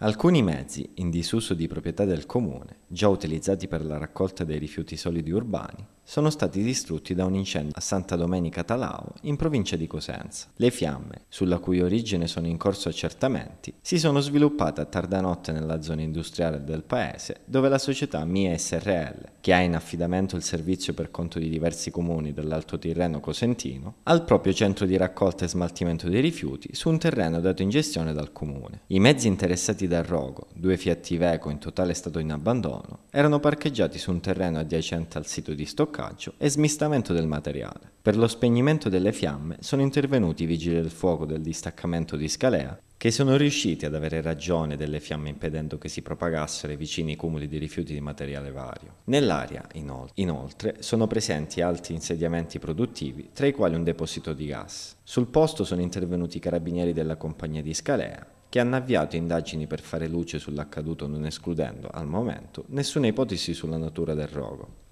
Alcuni mezzi, in disuso di proprietà del comune, già utilizzati per la raccolta dei rifiuti solidi urbani, sono stati distrutti da un incendio a Santa Domenica Talao, in provincia di Cosenza. Le fiamme, sulla cui origine sono in corso accertamenti, si sono sviluppate a tarda notte nella zona industriale del paese, dove la società Mia SRL, che ha in affidamento il servizio per conto di diversi comuni dell'Alto Tirreno cosentino, ha il proprio centro di raccolta e smaltimento dei rifiuti su un terreno dato in gestione dal comune. I mezzi interessati dal rogo, due Fiat Iveco in totale stato in abbandono, erano parcheggiati su un terreno adiacente al sito di stoccaggio e smistamento del materiale. Per lo spegnimento delle fiamme sono intervenuti i vigili del fuoco del distaccamento di Scalea, che sono riusciti ad avere ragione delle fiamme impedendo che si propagassero ai vicini cumuli di rifiuti di materiale vario. Nell'area, inol- inoltre, sono presenti altri insediamenti produttivi, tra i quali un deposito di gas. Sul posto sono intervenuti i carabinieri della compagnia di Scalea, che hanno avviato indagini per fare luce sull'accaduto non escludendo, al momento, nessuna ipotesi sulla natura del rogo.